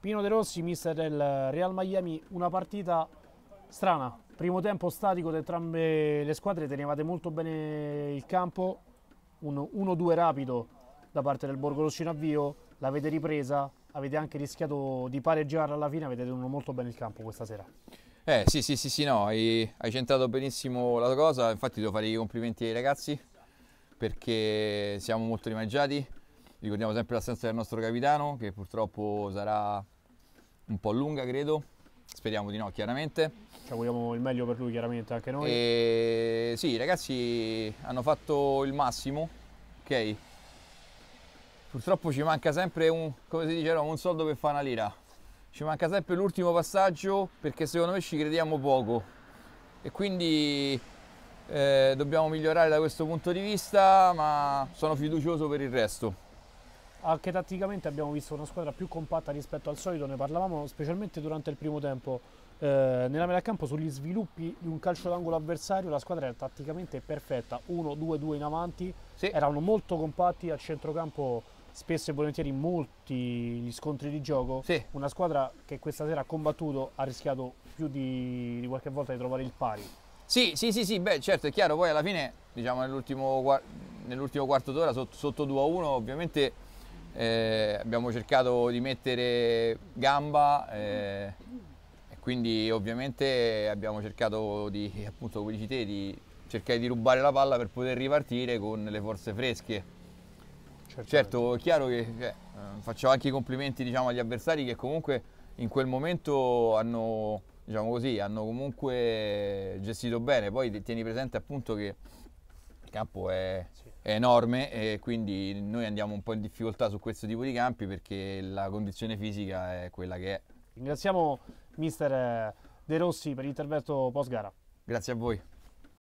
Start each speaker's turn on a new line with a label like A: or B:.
A: Pino De Rossi, mister del Real Miami, una partita strana, primo tempo statico di entrambe le squadre, tenevate molto bene il campo, un 1-2 rapido da parte del Borgo Borgoloscino avvio, l'avete ripresa, avete anche rischiato di pareggiare alla fine, avete tenuto molto bene il campo questa sera.
B: Eh sì sì sì sì no, hai, hai centrato benissimo la cosa, infatti devo fare i complimenti ai ragazzi perché siamo molto rimangiati, Ricordiamo sempre l'assenza del nostro capitano, che purtroppo sarà un po' lunga, credo. Speriamo di no, chiaramente. Ci auguriamo il meglio per lui, chiaramente, anche noi. E... Sì, i ragazzi hanno fatto il massimo, ok? Purtroppo ci manca sempre un, come si diceva, un soldo per fare una lira. Ci manca sempre l'ultimo passaggio perché secondo me ci crediamo poco. E quindi eh, dobbiamo migliorare da questo punto di vista, ma sono fiducioso per il resto
A: anche ah, tatticamente abbiamo visto una squadra più compatta rispetto al solito, ne parlavamo specialmente durante il primo tempo. Eh, nella metà campo sugli sviluppi di un calcio d'angolo avversario la squadra era tatticamente perfetta, 1-2-2 in avanti, sì. erano molto compatti a centrocampo spesso e volentieri molti gli scontri di gioco. Sì. Una squadra che questa sera ha combattuto ha rischiato più di, di, qualche volta di trovare il pari.
B: Sì, sì, sì, sì, beh, certo, è chiaro, poi alla fine, diciamo, nell'ultimo, nell quarto d'ora sotto, sotto 2-1, ovviamente eh, abbiamo cercato di mettere gamba eh, e quindi ovviamente abbiamo cercato di, appunto come dici te, di cercare di rubare la palla per poter ripartire con le forze fresche. Certamente. Certo, è chiaro che cioè, faccio anche i complimenti diciamo, agli avversari che comunque in quel momento hanno, diciamo così, hanno comunque gestito bene, poi tieni presente appunto che campo è, sì. è, enorme e quindi noi andiamo un po' in difficoltà su questo tipo di campi perché la condizione fisica è quella che è.
A: Ringraziamo mister De Rossi per l'intervento post gara.
B: Grazie a voi.